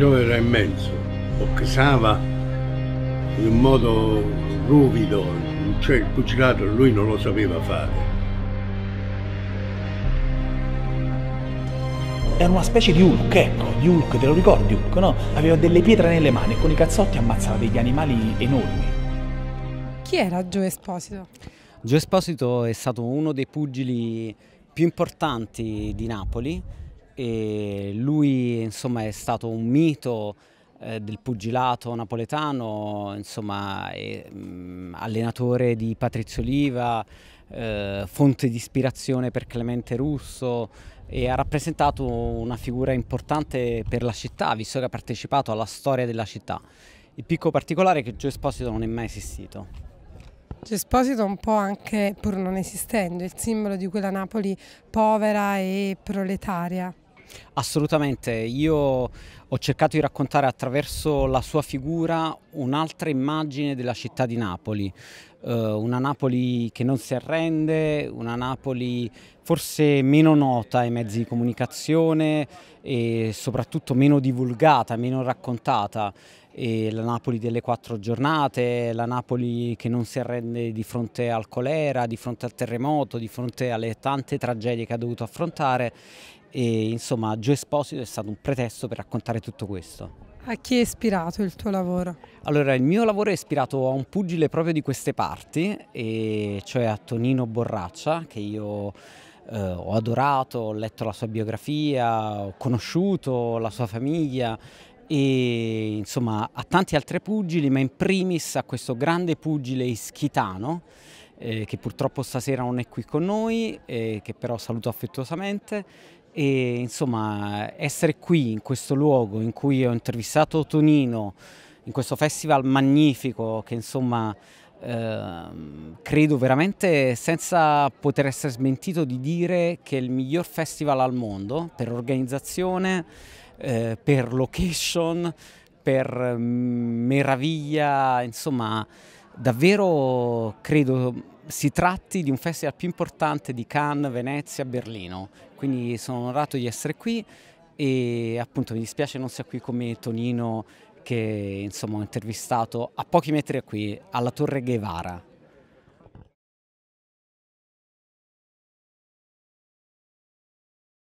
Giove era immenso, boxava in un modo ruvido, cioè il pugilato lui non lo sapeva fare. Era una specie di Hulk, ecco, di Hulk, te lo ricordi Hulk, no? Aveva delle pietre nelle mani e con i cazzotti ammazzava degli animali enormi. Chi era Gio Esposito? Gio Esposito è stato uno dei pugili più importanti di Napoli, e lui insomma, è stato un mito eh, del pugilato napoletano, insomma, mm, allenatore di Patrizio Oliva, eh, fonte di ispirazione per Clemente Russo e ha rappresentato una figura importante per la città, visto che ha partecipato alla storia della città. Il picco particolare è che Gio Esposito non è mai esistito. Gio Esposito un po' anche pur non esistendo, il simbolo di quella Napoli povera e proletaria. Assolutamente, io ho cercato di raccontare attraverso la sua figura un'altra immagine della città di Napoli, uh, una Napoli che non si arrende, una Napoli forse meno nota ai mezzi di comunicazione e soprattutto meno divulgata, meno raccontata. E la Napoli delle quattro giornate, la Napoli che non si arrende di fronte al colera, di fronte al terremoto, di fronte alle tante tragedie che ha dovuto affrontare e insomma Gio Esposito è stato un pretesto per raccontare tutto questo. A chi è ispirato il tuo lavoro? Allora, il mio lavoro è ispirato a un pugile proprio di queste parti, cioè a Tonino Borraccia, che io eh, ho adorato, ho letto la sua biografia, ho conosciuto la sua famiglia e insomma a tanti altri pugili, ma in primis a questo grande pugile ischitano eh, che purtroppo stasera non è qui con noi, eh, che però saluto affettuosamente e insomma essere qui in questo luogo in cui ho intervistato Tonino in questo festival magnifico che insomma eh, credo veramente senza poter essere smentito di dire che è il miglior festival al mondo per organizzazione, eh, per location, per mm, meraviglia, insomma davvero credo si tratti di un festival più importante di Cannes, Venezia, Berlino, quindi sono onorato di essere qui e appunto mi dispiace non sia qui come Tonino che insomma ho intervistato a pochi metri da qui alla Torre Guevara